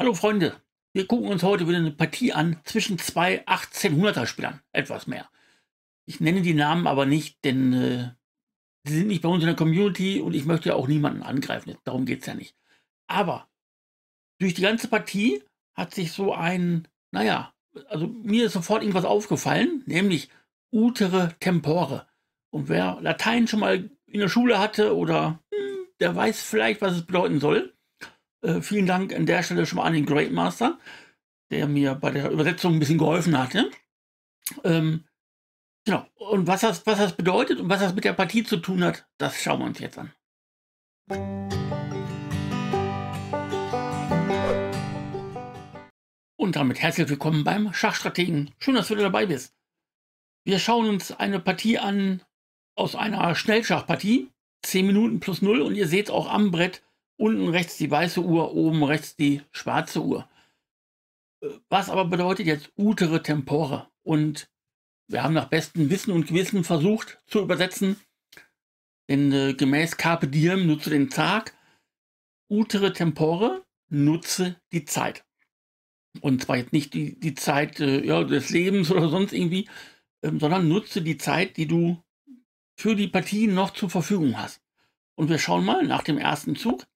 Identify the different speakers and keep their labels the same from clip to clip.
Speaker 1: Hallo Freunde, wir gucken uns heute wieder eine Partie an zwischen zwei 1800er Spielern, etwas mehr. Ich nenne die Namen aber nicht, denn äh, sie sind nicht bei uns in der Community und ich möchte ja auch niemanden angreifen, darum geht es ja nicht. Aber durch die ganze Partie hat sich so ein, naja, also mir ist sofort irgendwas aufgefallen, nämlich utere tempore. Und wer Latein schon mal in der Schule hatte oder hm, der weiß vielleicht, was es bedeuten soll. Äh, vielen Dank an der Stelle schon mal an den Great Master, der mir bei der Übersetzung ein bisschen geholfen hatte. Ähm, genau. Und was das, was das bedeutet und was das mit der Partie zu tun hat, das schauen wir uns jetzt an. Und damit herzlich willkommen beim Schachstrategen. Schön, dass du wieder dabei bist. Wir schauen uns eine Partie an aus einer Schnellschachpartie. 10 Minuten plus 0 und ihr seht auch am Brett unten rechts die weiße Uhr, oben rechts die schwarze Uhr. Äh, was aber bedeutet jetzt utere tempore? Und wir haben nach bestem Wissen und Gewissen versucht zu übersetzen, denn äh, gemäß Carpe Diem nutze den Tag, utere tempore, nutze die Zeit. Und zwar jetzt nicht die, die Zeit äh, ja, des Lebens oder sonst irgendwie, ähm, sondern nutze die Zeit, die du für die Partie noch zur Verfügung hast. Und wir schauen mal nach dem ersten Zug,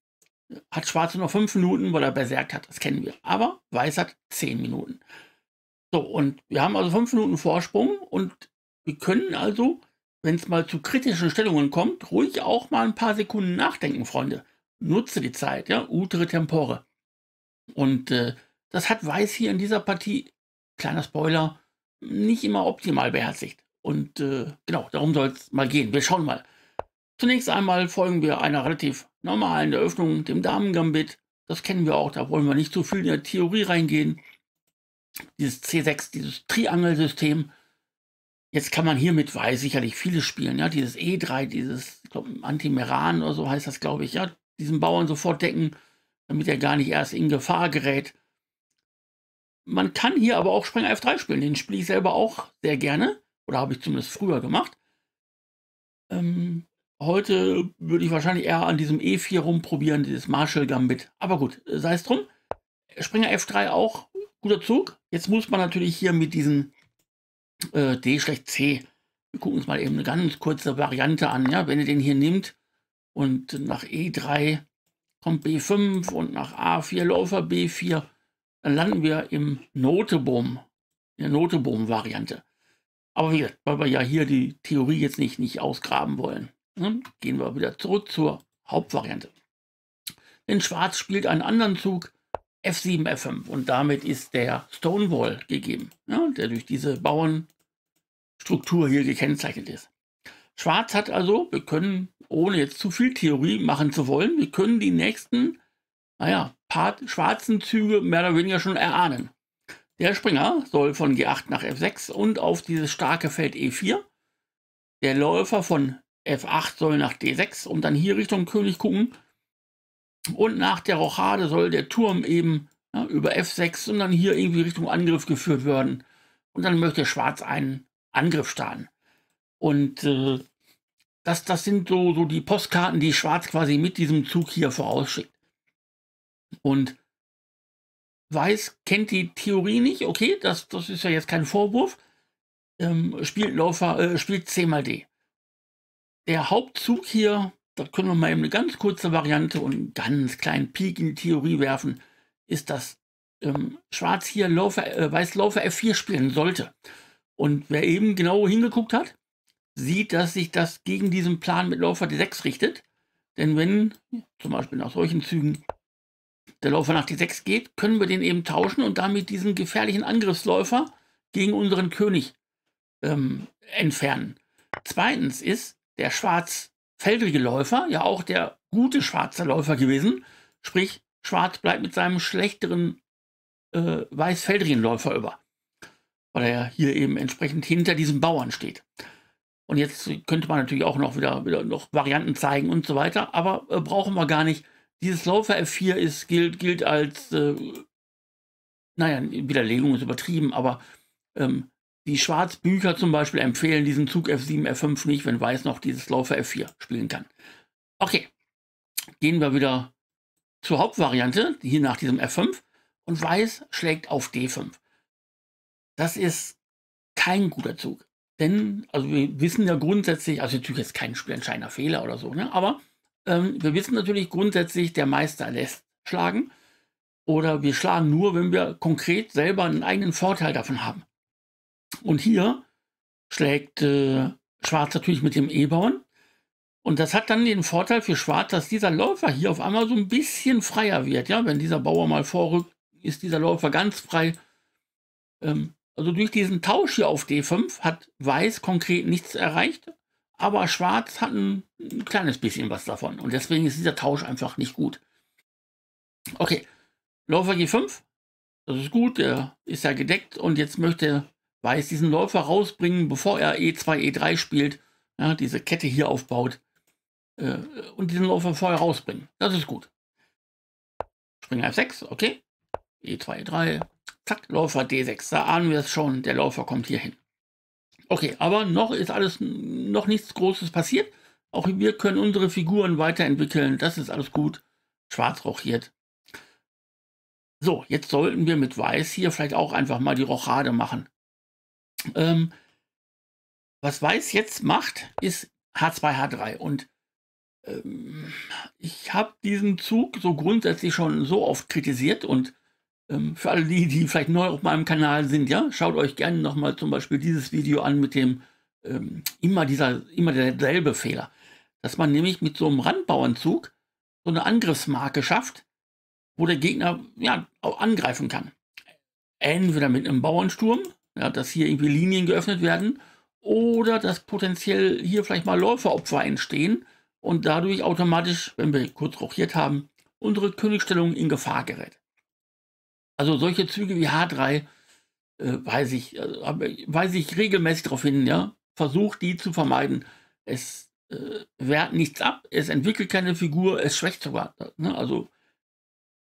Speaker 1: hat Schwarze nur fünf Minuten, weil er berserkt hat, das kennen wir. Aber Weiß hat zehn Minuten. So, und wir haben also fünf Minuten Vorsprung und wir können also, wenn es mal zu kritischen Stellungen kommt, ruhig auch mal ein paar Sekunden nachdenken, Freunde. Nutze die Zeit, ja, utere tempore. Und äh, das hat Weiß hier in dieser Partie, kleiner Spoiler, nicht immer optimal beherzigt. Und äh, genau, darum soll es mal gehen. Wir schauen mal, Zunächst einmal folgen wir einer relativ normalen Eröffnung, dem Damen-Gambit. Das kennen wir auch, da wollen wir nicht zu viel in der Theorie reingehen. Dieses C6, dieses Triangelsystem. Jetzt kann man hier mit Weiß sicherlich vieles spielen. Ja? Dieses E3, dieses ich glaub, Antimeran oder so heißt das, glaube ich. Ja? Diesen Bauern sofort decken, damit er gar nicht erst in Gefahr gerät. Man kann hier aber auch Springer F3 spielen. Den spiele ich selber auch sehr gerne. Oder habe ich zumindest früher gemacht. Ähm, Heute würde ich wahrscheinlich eher an diesem E4 rumprobieren, dieses Marshall Gambit. Aber gut, äh, sei es drum. Springer F3 auch, guter Zug. Jetzt muss man natürlich hier mit diesem äh, D schlecht C. Wir gucken uns mal eben eine ganz kurze Variante an. Ja? Wenn ihr den hier nimmt und nach E3 kommt B5 und nach A4 Läufer B4, dann landen wir im Noteboom, in der Noteboom-Variante. Aber wir, weil wir ja hier die Theorie jetzt nicht, nicht ausgraben wollen. Hm? Gehen wir wieder zurück zur Hauptvariante. Denn Schwarz spielt einen anderen Zug, F7, F5. Und damit ist der Stonewall gegeben, ja, der durch diese Bauernstruktur hier gekennzeichnet ist. Schwarz hat also, wir können, ohne jetzt zu viel Theorie machen zu wollen, wir können die nächsten, naja, Part schwarzen Züge mehr oder weniger schon erahnen. Der Springer soll von G8 nach F6 und auf dieses starke Feld E4. Der Läufer von F8 soll nach D6 und dann hier Richtung König gucken. Und nach der Rochade soll der Turm eben ja, ne, über F6 und dann hier irgendwie Richtung Angriff geführt werden. Und dann möchte Schwarz einen Angriff starten. Und äh, das, das sind so, so die Postkarten, die Schwarz quasi mit diesem Zug hier vorausschickt. Und Weiß kennt die Theorie nicht, okay, das, das ist ja jetzt kein Vorwurf. Ähm, spielt Läufer, äh, spielt C mal D. Der Hauptzug hier, da können wir mal eben eine ganz kurze Variante und einen ganz kleinen Peak in die Theorie werfen, ist, dass ähm, Schwarz hier Laufer, äh, Weiß Laufer F4 spielen sollte. Und wer eben genau hingeguckt hat, sieht, dass sich das gegen diesen Plan mit Läufer D6 richtet. Denn wenn zum Beispiel nach solchen Zügen der Läufer nach D6 geht, können wir den eben tauschen und damit diesen gefährlichen Angriffsläufer gegen unseren König ähm, entfernen. Zweitens ist, der schwarzfeldrige Läufer ja auch der gute schwarze Läufer gewesen. Sprich, Schwarz bleibt mit seinem schlechteren äh, weißfeldrigen Läufer über, weil er hier eben entsprechend hinter diesem Bauern steht. Und jetzt könnte man natürlich auch noch wieder, wieder noch Varianten zeigen und so weiter, aber äh, brauchen wir gar nicht. Dieses Läufer F4 ist, gilt, gilt als, äh, naja, Widerlegung ist übertrieben, aber ähm, die Schwarzbücher zum Beispiel empfehlen diesen Zug F7, F5 nicht, wenn Weiß noch dieses Läufer F4 spielen kann. Okay, gehen wir wieder zur Hauptvariante, hier nach diesem F5. Und Weiß schlägt auf D5. Das ist kein guter Zug. Denn, also wir wissen ja grundsätzlich, also natürlich jetzt kein spielentscheidender Fehler oder so, ne? aber ähm, wir wissen natürlich grundsätzlich, der Meister lässt schlagen. Oder wir schlagen nur, wenn wir konkret selber einen eigenen Vorteil davon haben. Und hier schlägt äh, Schwarz natürlich mit dem E-Bauern. Und das hat dann den Vorteil für Schwarz, dass dieser Läufer hier auf einmal so ein bisschen freier wird. Ja, wenn dieser Bauer mal vorrückt, ist dieser Läufer ganz frei. Ähm, also durch diesen Tausch hier auf D5 hat Weiß konkret nichts erreicht, aber Schwarz hat ein, ein kleines bisschen was davon. Und deswegen ist dieser Tausch einfach nicht gut. Okay, Läufer G5, das ist gut, der ist ja gedeckt und jetzt möchte Weiß diesen Läufer rausbringen, bevor er E2, E3 spielt, ja, diese Kette hier aufbaut äh, und diesen Läufer vorher rausbringen. Das ist gut. Springer F6, okay. E2, E3, zack, Läufer D6. Da ahnen wir es schon, der Läufer kommt hier hin. Okay, aber noch ist alles, noch nichts Großes passiert. Auch wir können unsere Figuren weiterentwickeln. Das ist alles gut. Schwarz rochiert. So, jetzt sollten wir mit Weiß hier vielleicht auch einfach mal die Rochade machen. Ähm, was Weiß jetzt macht, ist H2, H3. Und ähm, ich habe diesen Zug so grundsätzlich schon so oft kritisiert und ähm, für alle die, die vielleicht neu auf meinem Kanal sind, ja, schaut euch gerne nochmal zum Beispiel dieses Video an mit dem ähm, immer dieser, immer derselbe Fehler. Dass man nämlich mit so einem Randbauernzug so eine Angriffsmarke schafft, wo der Gegner ja, auch angreifen kann. Entweder mit einem Bauernsturm, ja, dass hier irgendwie Linien geöffnet werden oder dass potenziell hier vielleicht mal Läuferopfer entstehen und dadurch automatisch, wenn wir kurz rochiert haben, unsere Königstellung in Gefahr gerät. Also solche Züge wie H3 äh, weiß ich, äh, weiß ich regelmäßig darauf hin, ja. Versucht die zu vermeiden. Es äh, wehrt nichts ab, es entwickelt keine Figur, es schwächt sogar. Ne? Also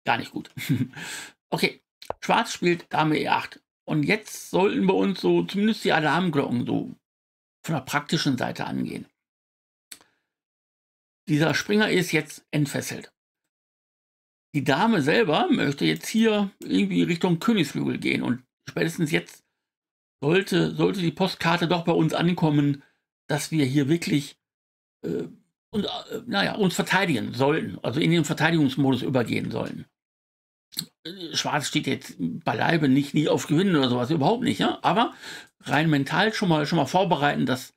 Speaker 1: gar nicht gut. okay, Schwarz spielt Dame E8. Und jetzt sollten bei uns so zumindest die
Speaker 2: Alarmglocken so von der praktischen Seite angehen. Dieser Springer ist jetzt entfesselt. Die Dame selber möchte
Speaker 1: jetzt hier irgendwie Richtung Königsflügel gehen und spätestens jetzt sollte, sollte die Postkarte doch bei uns ankommen, dass wir hier wirklich äh, und, äh, naja, uns verteidigen sollten, also in den Verteidigungsmodus übergehen sollen. Schwarz steht jetzt beileibe nicht, nicht auf Gewinnen oder sowas, überhaupt nicht, ja. Aber rein mental schon mal, schon mal vorbereiten, dass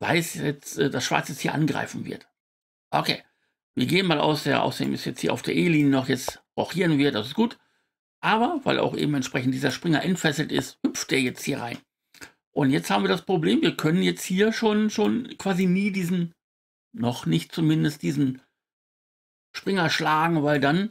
Speaker 1: Weiß jetzt, äh, dass Schwarz jetzt hier angreifen wird. Okay. Wir gehen mal aus der, außerdem ist jetzt hier auf der E-Linie noch, jetzt rochieren wir, das ist gut. Aber, weil auch eben entsprechend dieser Springer entfesselt ist, hüpft er jetzt hier rein. Und jetzt haben wir das Problem, wir können jetzt hier schon, schon quasi nie diesen, noch nicht zumindest diesen Springer schlagen, weil dann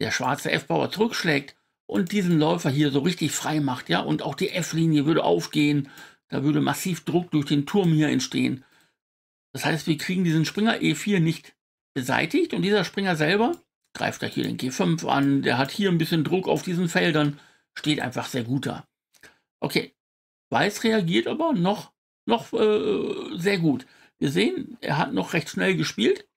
Speaker 1: der schwarze F-Bauer zurückschlägt und diesen Läufer hier so richtig frei macht, ja, und auch die F-Linie würde aufgehen, da würde massiv Druck durch den Turm hier entstehen. Das heißt, wir kriegen diesen Springer E4 nicht beseitigt und dieser Springer selber greift da hier den G5 an, der hat hier ein bisschen Druck auf diesen Feldern, steht einfach sehr gut da. Okay, Weiß reagiert aber noch, noch äh, sehr gut. Wir sehen, er hat noch recht schnell gespielt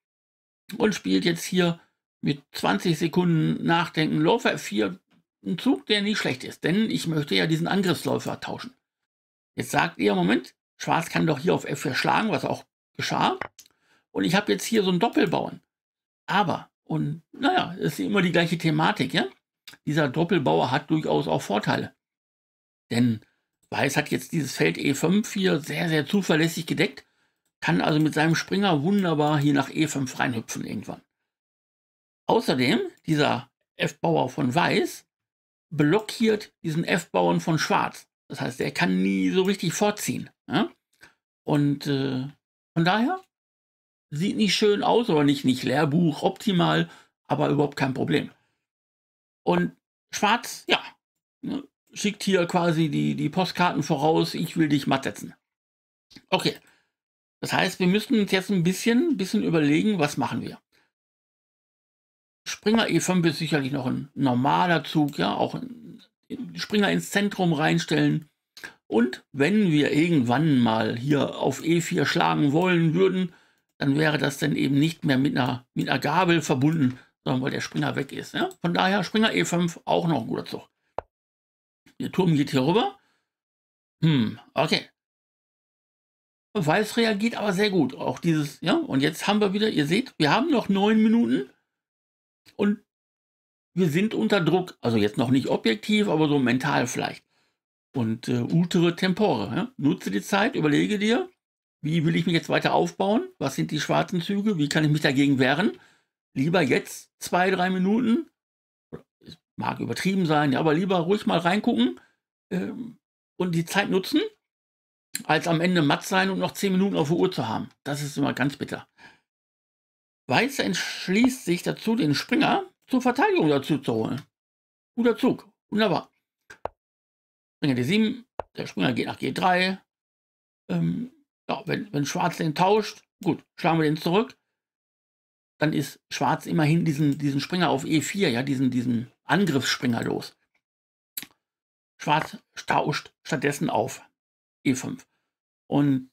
Speaker 1: und spielt jetzt hier mit 20 Sekunden Nachdenken Läufer 4 ein Zug, der nicht schlecht ist, denn ich möchte ja diesen Angriffsläufer tauschen. Jetzt sagt ihr, Moment, Schwarz kann doch hier auf F4 schlagen, was auch geschah. Und ich habe jetzt hier so einen Doppelbauern. Aber, und naja, ist immer die gleiche Thematik, ja? Dieser Doppelbauer hat durchaus auch Vorteile. Denn Weiß hat jetzt dieses Feld E5 hier sehr, sehr zuverlässig gedeckt, kann also mit seinem Springer wunderbar hier nach E5 reinhüpfen irgendwann. Außerdem, dieser F-Bauer von Weiß blockiert diesen F-Bauern von Schwarz. Das heißt, er kann nie so richtig vorziehen. Ja? Ne? Und äh, von daher sieht nicht schön aus aber nicht, nicht Lehrbuch optimal, aber überhaupt kein Problem. Und Schwarz, ja, ne, schickt hier quasi die, die Postkarten voraus, ich will dich matt setzen. Okay, das heißt, wir müssen uns jetzt ein bisschen, bisschen überlegen, was machen wir. Springer E5 ist sicherlich noch ein normaler Zug, ja, auch Springer ins Zentrum reinstellen. Und wenn wir irgendwann mal hier auf E4 schlagen wollen würden, dann wäre das dann eben nicht mehr mit einer, mit einer Gabel verbunden, sondern weil der Springer weg ist. Ja? Von daher Springer
Speaker 2: E5 auch noch ein guter Zug. Der Turm geht hier rüber. Hm, okay. Weiß reagiert aber sehr gut. Auch dieses, ja, und jetzt haben
Speaker 1: wir wieder, ihr seht, wir haben noch neun Minuten. Und wir sind unter Druck, also jetzt noch nicht objektiv, aber so mental vielleicht. Und äh, ultere tempore. Ja? Nutze die Zeit, überlege dir, wie will ich mich jetzt weiter aufbauen? Was sind die schwarzen Züge? Wie kann ich mich dagegen wehren? Lieber jetzt zwei, drei Minuten. Mag übertrieben sein, ja, aber lieber ruhig mal reingucken äh, und die Zeit nutzen, als am Ende matt sein und noch zehn Minuten auf der Uhr zu haben. Das ist immer ganz bitter. Weiß entschließt sich dazu, den Springer zur Verteidigung dazu zu holen. Guter Zug. Wunderbar. Springer D7, der Springer geht nach G3. Ähm, ja, wenn, wenn Schwarz den tauscht, gut, schlagen wir den zurück. Dann ist Schwarz immerhin diesen, diesen Springer auf E4, ja, diesen, diesen
Speaker 2: Angriffsspringer los. Schwarz tauscht stattdessen auf E5. Und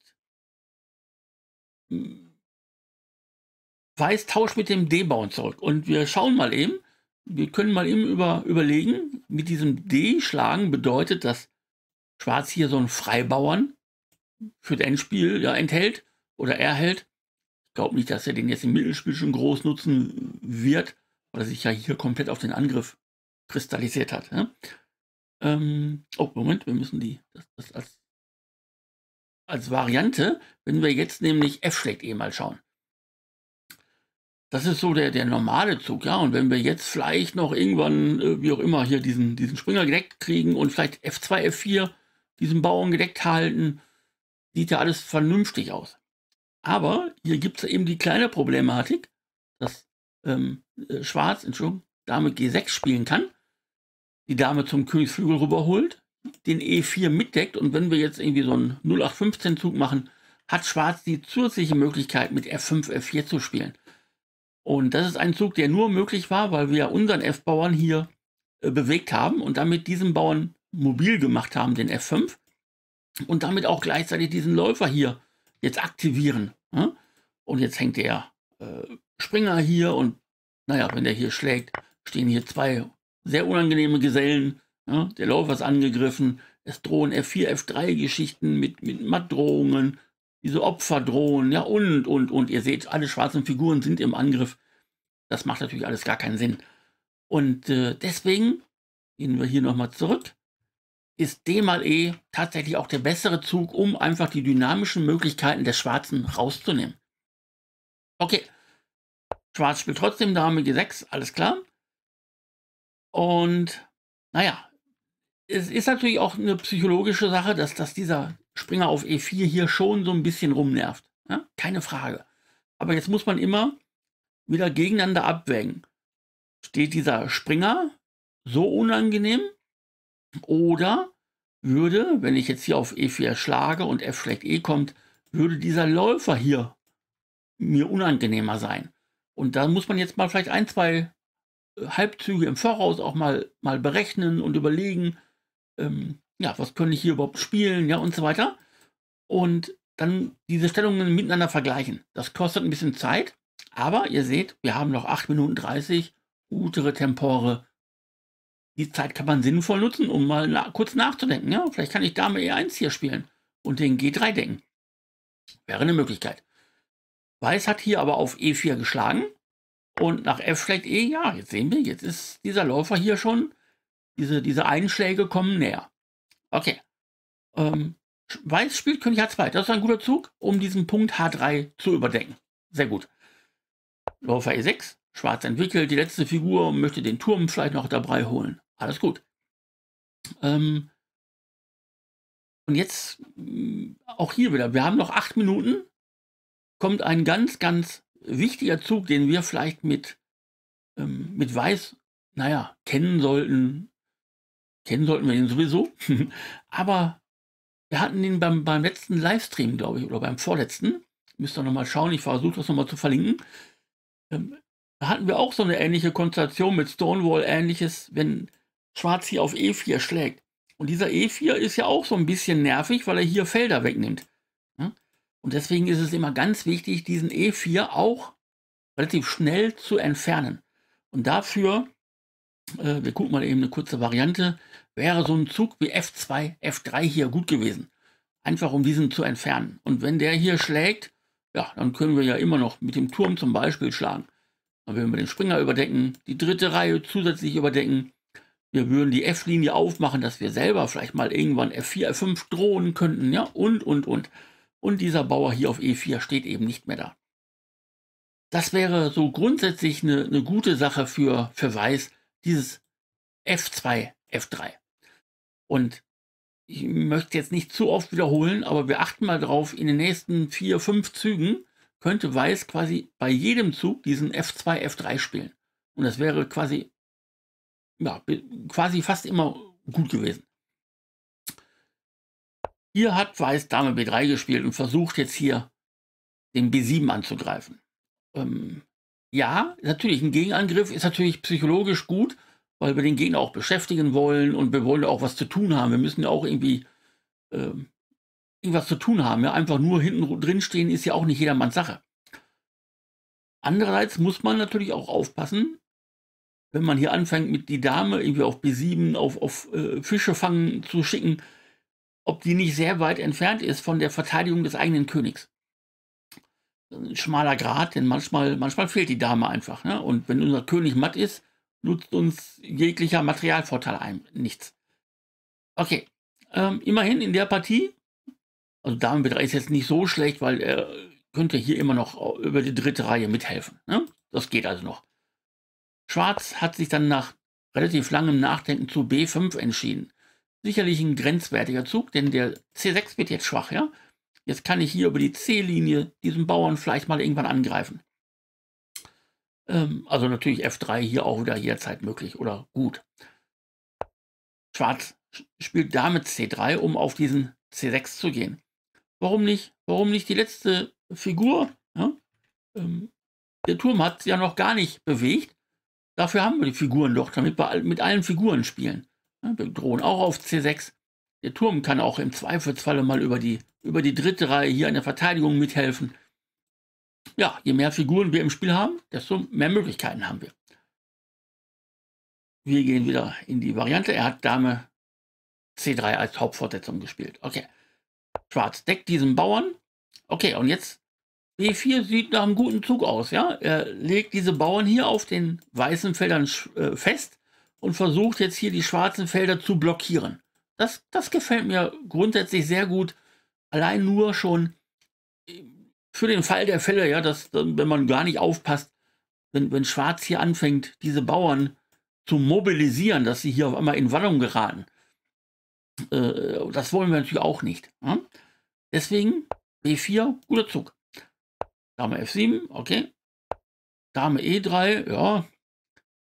Speaker 2: hm, Weiß tauscht mit dem D-Bauern zurück. Und wir schauen mal eben, wir können mal eben über,
Speaker 1: überlegen, mit diesem D schlagen bedeutet, dass Schwarz hier so einen Freibauern für das Endspiel ja, enthält oder erhält. Ich glaube nicht, dass er den jetzt im Mittelspiel schon groß nutzen wird, weil er sich ja hier komplett auf den Angriff kristallisiert hat. Ne? Ähm, oh, Moment, wir müssen die das, das als, als Variante, wenn wir jetzt nämlich F schlägt eh mal schauen. Das ist so der, der normale Zug, ja. Und wenn wir jetzt vielleicht noch irgendwann, äh, wie auch immer, hier diesen, diesen Springer gedeckt kriegen und vielleicht F2, F4 diesen Bauern gedeckt halten, sieht ja alles vernünftig aus. Aber hier gibt es eben die kleine Problematik, dass ähm, äh, Schwarz, Entschuldigung, Dame G6 spielen kann, die Dame zum Königsflügel rüberholt, den E4 mitdeckt und wenn wir jetzt irgendwie so einen 0815-Zug machen, hat Schwarz die zusätzliche Möglichkeit, mit F5, F4 zu spielen. Und das ist ein Zug, der nur möglich war, weil wir unseren F-Bauern hier äh, bewegt haben und damit diesen Bauern mobil gemacht haben, den F5. Und damit auch gleichzeitig diesen Läufer hier jetzt aktivieren. Ne? Und jetzt hängt der äh, Springer hier und naja, wenn der hier schlägt, stehen hier zwei sehr unangenehme Gesellen. Ne? Der Läufer ist angegriffen. Es drohen F4, F3-Geschichten mit, mit Mattdrohungen diese Opfer drohen, ja und, und, und. Ihr seht, alle schwarzen Figuren sind im Angriff. Das macht natürlich alles gar keinen Sinn. Und äh, deswegen, gehen wir hier nochmal zurück, ist D mal E tatsächlich auch der bessere Zug, um einfach die dynamischen Möglichkeiten der Schwarzen rauszunehmen. Okay, Schwarz spielt trotzdem Dame G6, alles klar. Und naja, es ist natürlich auch eine psychologische Sache, dass, dass dieser Springer auf E4 hier schon so ein bisschen rumnervt. Ja? Keine Frage. Aber jetzt muss man immer wieder gegeneinander abwägen. Steht dieser Springer so unangenehm? Oder würde, wenn ich jetzt hier auf E4 schlage und F schlägt E kommt, würde dieser Läufer hier mir unangenehmer sein? Und da muss man jetzt mal vielleicht ein, zwei äh, Halbzüge im Voraus auch mal, mal berechnen und überlegen, ähm, ja, was könnte ich hier überhaupt spielen, ja, und so weiter. Und dann diese Stellungen miteinander vergleichen. Das kostet ein bisschen Zeit, aber ihr seht, wir haben noch 8 Minuten 30, gutere Tempore. Die Zeit kann man sinnvoll nutzen, um mal na kurz nachzudenken. Ja, vielleicht kann ich Dame E1 hier spielen und den G3 denken. Wäre eine Möglichkeit. Weiß hat hier aber auf E4 geschlagen und nach F schlägt E, ja, jetzt sehen wir, jetzt ist dieser Läufer hier schon, diese, diese Einschläge kommen näher. Okay. Ähm, Weiß spielt König H2. Das ist ein guter Zug, um diesen Punkt H3 zu überdecken. Sehr gut.
Speaker 2: Läufer E6. Schwarz entwickelt. Die letzte Figur möchte den Turm vielleicht noch dabei holen. Alles gut. Ähm, und jetzt mm, auch hier wieder. Wir haben noch acht Minuten. Kommt ein ganz, ganz
Speaker 1: wichtiger Zug, den wir vielleicht mit, ähm, mit Weiß, naja, kennen sollten, Kennen sollten wir ihn sowieso. Aber wir hatten ihn beim, beim letzten Livestream, glaube ich, oder beim vorletzten. Müsst ihr nochmal schauen, ich versuche das nochmal zu verlinken. Ähm, da hatten wir auch so eine ähnliche Konstellation mit Stonewall, ähnliches, wenn Schwarz hier auf E4 schlägt. Und dieser E4 ist ja auch so ein bisschen nervig, weil er hier Felder wegnimmt. Und deswegen ist es immer ganz wichtig, diesen E4 auch relativ schnell zu entfernen. Und dafür, äh, wir gucken mal eben eine kurze Variante, wäre so ein Zug wie F2, F3 hier gut gewesen. Einfach um diesen zu entfernen. Und wenn der hier schlägt, ja, dann können wir ja immer noch mit dem Turm zum Beispiel schlagen. Dann würden wir den Springer überdecken, die dritte Reihe zusätzlich überdecken. Wir würden die F-Linie aufmachen, dass wir selber vielleicht mal irgendwann F4, F5 drohen könnten, ja, und, und, und. Und dieser Bauer hier auf E4 steht eben nicht mehr da. Das wäre so grundsätzlich eine, eine gute Sache für, für Weiß, dieses F2, F3. Und ich möchte jetzt nicht zu oft wiederholen, aber wir achten mal drauf, in den nächsten vier, fünf Zügen könnte Weiß quasi bei jedem Zug diesen F2, F3 spielen. Und das wäre quasi, ja, quasi fast immer gut gewesen. Hier hat Weiß Dame B3 gespielt und versucht jetzt hier den B7 anzugreifen. Ähm, ja, natürlich, ein Gegenangriff ist natürlich psychologisch gut, weil wir den Gegner auch beschäftigen wollen und wir wollen auch was zu tun haben. Wir müssen ja auch irgendwie äh, irgendwas zu tun haben. Ja? Einfach nur hinten drin stehen ist ja auch nicht jedermanns Sache. Andererseits muss man natürlich auch aufpassen, wenn man hier anfängt, mit die Dame irgendwie auf B7, auf, auf äh, Fische fangen zu schicken, ob die nicht sehr weit entfernt ist von der Verteidigung des eigenen Königs. Ein schmaler Grat, denn manchmal, manchmal fehlt die Dame einfach. Ne? Und wenn unser König matt ist, nutzt uns jeglicher Materialvorteil ein. Nichts. Okay. Ähm, immerhin in der Partie, also Damenbedre ist jetzt nicht so schlecht, weil er könnte hier immer noch über die dritte Reihe mithelfen. Ne? Das geht also noch. Schwarz hat sich dann nach relativ langem Nachdenken zu B5 entschieden. Sicherlich ein grenzwertiger Zug, denn der C6 wird jetzt schwach, ja? Jetzt kann ich hier über die C-Linie diesen Bauern vielleicht mal irgendwann angreifen. Ähm, also natürlich F3 hier auch wieder jederzeit möglich oder gut. Schwarz spielt damit C3, um auf diesen C6 zu gehen. Warum nicht? Warum nicht die letzte Figur? Ja? Ähm, der Turm hat ja noch gar nicht bewegt. Dafür haben wir die Figuren doch, damit wir mit allen Figuren spielen. Ja, wir drohen auch auf C6. Der Turm kann auch im Zweifelsfalle mal über die, über die dritte Reihe hier in der Verteidigung mithelfen ja, je mehr Figuren wir im Spiel haben, desto mehr Möglichkeiten haben wir. Wir gehen wieder in die Variante. Er hat Dame C3 als Hauptfortsetzung gespielt. Okay. Schwarz deckt diesen Bauern. Okay, und jetzt B4 sieht nach einem guten Zug aus. Ja? Er legt diese Bauern hier auf den weißen Feldern äh, fest und versucht jetzt hier die schwarzen Felder zu blockieren. Das, das gefällt mir grundsätzlich sehr gut. Allein nur schon für den Fall der Fälle, ja, dass, wenn man gar nicht aufpasst, wenn, wenn Schwarz hier anfängt, diese Bauern zu mobilisieren, dass sie hier auf einmal in Wallung geraten. Äh, das wollen wir natürlich auch nicht. Ja? Deswegen B4, e guter Zug. Dame F7, okay.
Speaker 2: Dame E3, ja.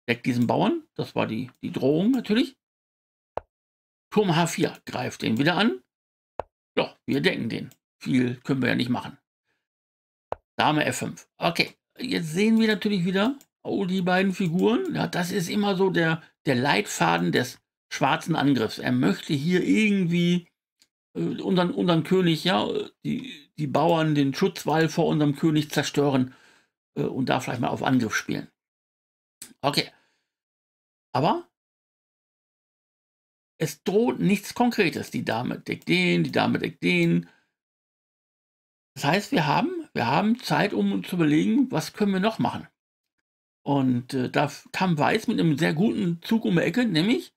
Speaker 2: Deckt diesen Bauern, das war die, die Drohung natürlich. Turm H4 greift den wieder an. Ja, wir decken den. Viel können wir ja nicht machen. Dame F5. Okay,
Speaker 1: jetzt sehen wir natürlich wieder, oh, die beiden Figuren. Ja, das ist immer so der, der Leitfaden des schwarzen Angriffs. Er möchte hier irgendwie äh, unseren, unseren König, ja, die, die Bauern den Schutzwall vor unserem König zerstören äh,
Speaker 2: und da vielleicht mal auf Angriff spielen. Okay. Aber es droht nichts Konkretes. Die Dame deckt den, die Dame deckt
Speaker 1: den. Das heißt, wir haben wir haben Zeit, um uns zu überlegen, was können wir noch machen. Und äh, da kam Weiß mit einem sehr guten Zug um die Ecke, nämlich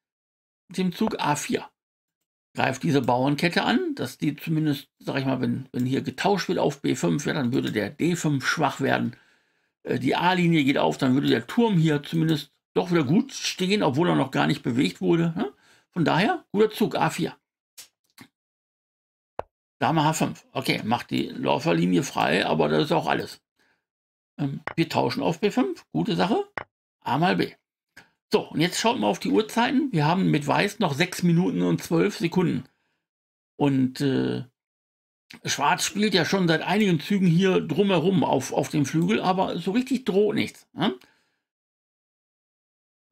Speaker 1: dem Zug A4. Greift diese Bauernkette an, dass die zumindest, sag ich mal, wenn, wenn hier getauscht wird auf B5, ja, dann würde der D5 schwach werden. Äh, die A-Linie geht auf, dann würde der Turm hier zumindest doch wieder gut stehen, obwohl er noch gar nicht bewegt wurde. Ne? Von daher, guter Zug A4. Dame H5. Okay, macht die Läuferlinie frei, aber das ist auch alles. Ähm, wir tauschen auf B5. Gute Sache. A mal B. So, und jetzt schaut mal auf die Uhrzeiten. Wir haben mit Weiß noch 6 Minuten und 12 Sekunden. Und äh, Schwarz spielt ja schon seit einigen Zügen hier drumherum auf, auf dem Flügel, aber so richtig droht nichts. Ne?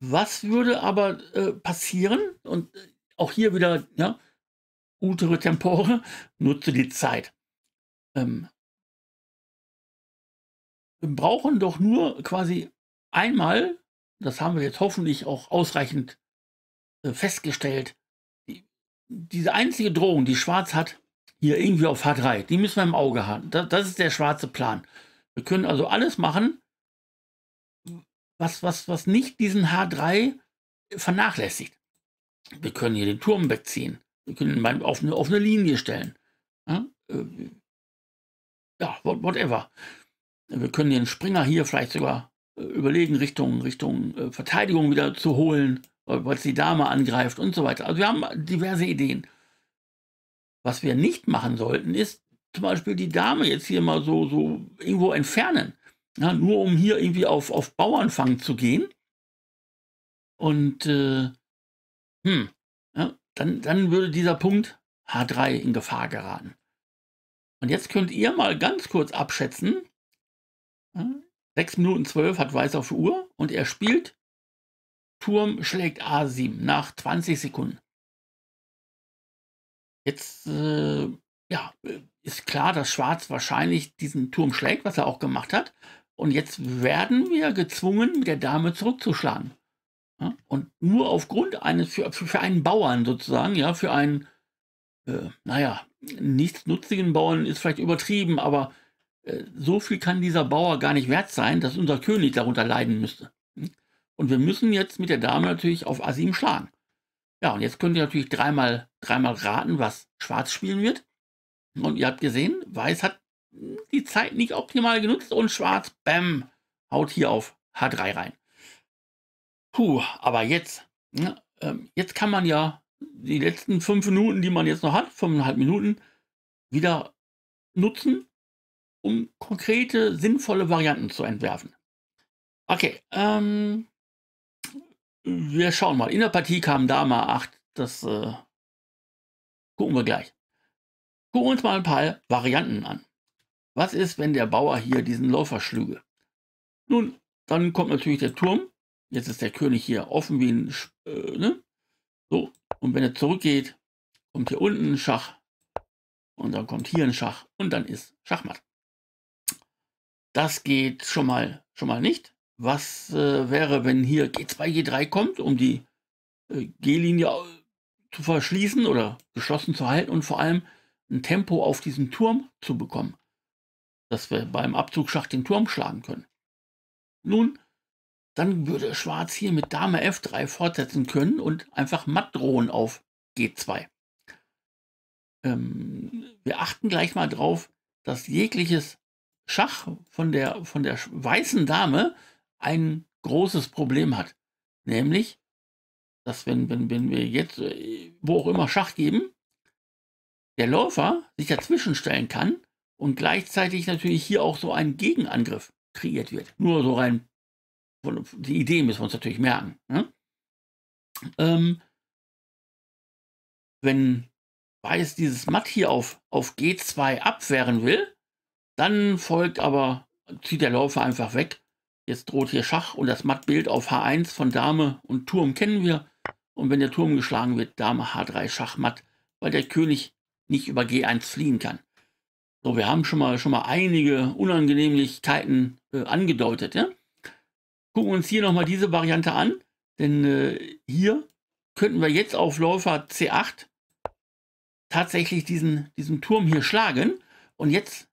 Speaker 1: Was würde aber äh,
Speaker 2: passieren? Und äh, auch hier wieder, ja, utere tempore, nutze die Zeit. Ähm, wir brauchen doch nur quasi einmal, das haben wir jetzt hoffentlich auch ausreichend
Speaker 1: äh, festgestellt, die, diese einzige Drohung, die Schwarz hat, hier irgendwie auf H3, die müssen wir im Auge haben. Das, das ist der schwarze Plan. Wir können also alles machen, was, was, was nicht diesen H3 vernachlässigt. Wir können hier den Turm wegziehen. Wir können ihn auf eine, auf Linie stellen. Ja, äh, ja whatever. Wir können den Springer hier vielleicht sogar äh, überlegen, Richtung, Richtung äh, Verteidigung wieder zu holen, weil es die Dame angreift und so weiter. Also wir haben diverse Ideen. Was wir nicht machen sollten, ist zum Beispiel die Dame jetzt hier mal so, so irgendwo entfernen. Ja, nur um hier irgendwie auf, auf Bauernfang zu gehen. Und äh, hm, dann, dann würde dieser Punkt H3 in Gefahr geraten. Und jetzt könnt ihr mal ganz kurz abschätzen.
Speaker 2: 6 äh, Minuten 12 hat Weiß auf Uhr und er spielt. Turm schlägt A7 nach 20 Sekunden. Jetzt äh,
Speaker 1: ja, ist klar, dass Schwarz wahrscheinlich diesen Turm schlägt, was er auch gemacht hat. Und jetzt werden wir gezwungen, mit der Dame zurückzuschlagen. Ja? Und nur aufgrund eines, für, für, einen Bauern sozusagen, ja, für einen, äh, naja, nichtsnutzigen Bauern ist vielleicht übertrieben, aber äh, so viel kann dieser Bauer gar nicht wert sein, dass unser König darunter leiden müsste. Hm? Und wir müssen jetzt mit der Dame natürlich auf A7 schlagen. Ja, und jetzt könnt ihr natürlich dreimal, dreimal raten, was Schwarz spielen wird. Und ihr habt gesehen, Weiß hat die Zeit nicht optimal genutzt und Schwarz, bam, haut hier auf H3 rein. Puh, aber jetzt, ne, ähm, jetzt kann man ja die letzten fünf Minuten, die man jetzt noch hat, fünfeinhalb Minuten,
Speaker 2: wieder nutzen, um konkrete, sinnvolle Varianten zu entwerfen. Okay, ähm, wir schauen mal. In der Partie kamen Dame 8, das äh, gucken wir gleich. Gucken wir
Speaker 1: uns mal ein paar Varianten an. Was ist, wenn der Bauer hier diesen Läufer schlüge? Nun, dann kommt natürlich der Turm Jetzt ist der König hier offen wie ein, Sch äh, ne? So, und wenn er zurückgeht, kommt hier unten ein Schach und dann kommt hier ein Schach und dann ist Schachmatt. Das geht schon mal, schon mal nicht. Was äh, wäre, wenn hier G2, G3 kommt, um die äh, G-Linie äh, zu verschließen oder geschlossen zu halten und vor allem ein Tempo auf diesen Turm zu bekommen, dass wir beim Abzugschach den Turm schlagen können. Nun dann würde Schwarz hier mit Dame F3 fortsetzen können und einfach matt drohen auf G2. Ähm, wir achten gleich mal drauf, dass jegliches Schach von der, von der weißen Dame ein großes Problem hat. Nämlich, dass wenn, wenn, wenn wir jetzt äh, wo auch immer Schach geben, der Läufer sich dazwischen stellen kann und gleichzeitig natürlich hier auch so ein Gegenangriff kreiert wird.
Speaker 2: Nur so rein die Idee müssen wir uns natürlich merken. Ne? Ähm, wenn Weiß dieses Matt hier auf, auf
Speaker 1: G2 abwehren will, dann folgt aber, zieht der Läufer einfach weg. Jetzt droht hier Schach und das Mattbild auf H1 von Dame und Turm kennen wir. Und wenn der Turm geschlagen wird, Dame H3 Schachmatt, weil der König nicht über G1 fliehen kann. So, wir haben schon mal, schon mal einige Unangenehmlichkeiten äh, angedeutet. Ja? gucken wir uns hier nochmal diese Variante an, denn äh, hier könnten wir jetzt auf Läufer C8 tatsächlich diesen, diesen Turm hier schlagen. Und jetzt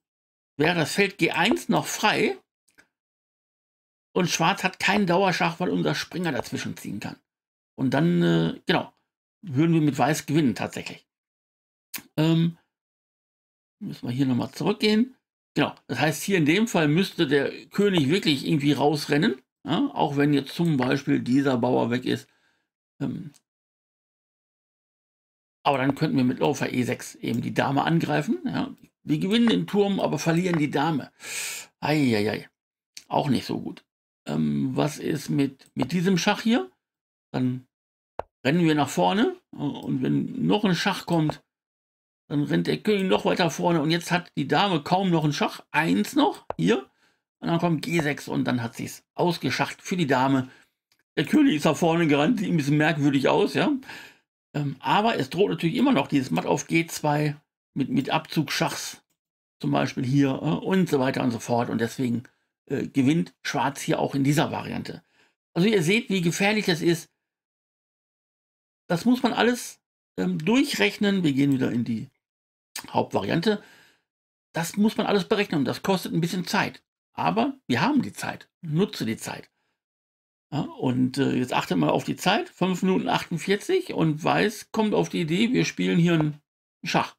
Speaker 1: wäre das Feld G1 noch frei. Und Schwarz hat keinen Dauerschach, weil unser Springer dazwischen ziehen kann. Und dann, äh, genau, würden wir mit Weiß gewinnen tatsächlich. Ähm, müssen wir hier nochmal zurückgehen. Genau, das heißt hier in dem Fall müsste der König wirklich irgendwie rausrennen. Ja, auch wenn jetzt zum Beispiel dieser Bauer weg ist. Ähm, aber dann könnten wir mit Läufer E6 eben die Dame angreifen. Ja. Wir gewinnen den Turm, aber verlieren die Dame. Eieiei. Auch nicht so gut. Ähm, was ist mit, mit diesem Schach hier? Dann rennen wir nach vorne. Äh, und wenn noch ein Schach kommt, dann rennt der König noch weiter vorne. Und jetzt hat die Dame kaum noch einen Schach. Eins noch hier. Und dann kommt G6 und dann hat sie es ausgeschacht für die Dame. Der König ist nach vorne gerannt, sieht ein bisschen merkwürdig aus, ja. Ähm, aber es droht natürlich immer noch dieses Matt auf G2 mit, mit Abzug Schachs, zum Beispiel hier äh, und so weiter und so fort. Und deswegen äh, gewinnt Schwarz hier auch in dieser Variante. Also ihr seht, wie gefährlich das ist. Das muss man alles ähm, durchrechnen. Wir gehen wieder in die Hauptvariante. Das muss man alles berechnen und das kostet ein bisschen Zeit. Aber wir haben die Zeit. Nutze die Zeit. Ja, und äh, jetzt achte mal auf die Zeit. 5 Minuten 48 und Weiß kommt auf die Idee, wir spielen hier einen Schach.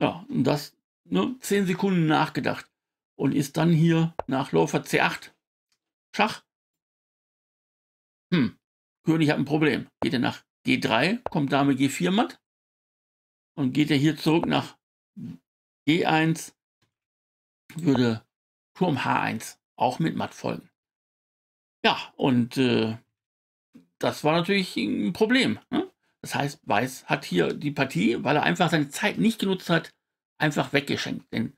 Speaker 1: Ja, und das ne, 10 Sekunden nachgedacht. Und ist dann hier nach Läufer C8
Speaker 2: Schach. Hm, König hat ein Problem. Geht er nach G3, kommt Dame G4 matt. Und geht er hier zurück nach G1, würde Turm H1, auch mit Mattfolgen. Ja, und äh, das war natürlich ein
Speaker 1: Problem. Ne? Das heißt, Weiß hat hier die Partie, weil er einfach seine Zeit nicht genutzt hat, einfach weggeschenkt. Denn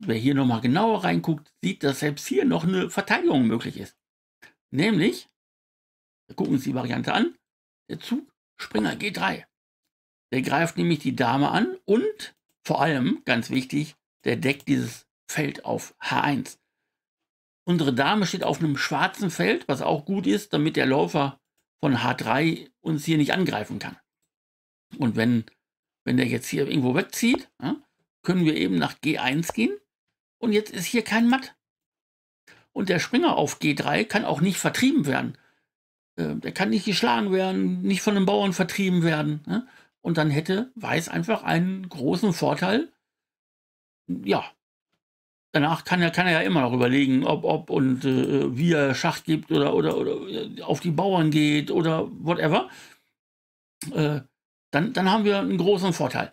Speaker 1: wer hier nochmal genauer reinguckt, sieht, dass selbst hier noch eine Verteidigung möglich ist. Nämlich, gucken wir uns die Variante an, der Zug Springer G3. Der greift nämlich die Dame an und vor allem, ganz wichtig, der deckt dieses Feld auf H1. Unsere Dame steht auf einem schwarzen Feld, was auch gut ist, damit der Läufer von H3 uns hier nicht angreifen kann. Und wenn, wenn der jetzt hier irgendwo wegzieht, können wir eben nach G1 gehen. Und jetzt ist hier kein Matt. Und der Springer auf G3 kann auch nicht vertrieben werden. Äh, der kann nicht geschlagen werden, nicht von den Bauern vertrieben werden. Und dann hätte Weiß einfach einen großen Vorteil, ja, danach kann er, kann er ja immer noch überlegen, ob, ob und äh, wie er Schach gibt oder, oder, oder äh, auf die Bauern geht oder whatever.
Speaker 2: Äh, dann, dann haben wir einen großen Vorteil.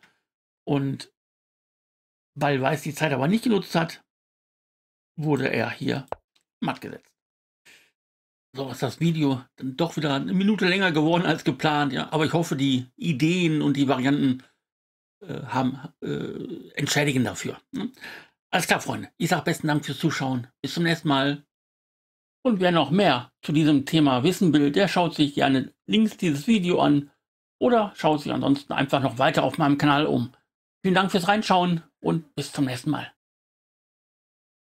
Speaker 2: Und weil Weiß die Zeit aber nicht genutzt hat, wurde er hier
Speaker 1: matt gesetzt. So ist das Video dann doch wieder eine Minute länger geworden als geplant, ja. Aber ich hoffe, die Ideen und die Varianten äh, haben äh, entschädigen dafür. Ne? Alles klar, Freunde. Ich sage besten Dank fürs Zuschauen. Bis zum nächsten Mal. Und wer noch mehr zu diesem Thema wissen will, der schaut sich gerne links dieses Video
Speaker 2: an oder schaut sich ansonsten einfach noch weiter auf meinem Kanal um. Vielen Dank fürs Reinschauen und bis zum nächsten Mal.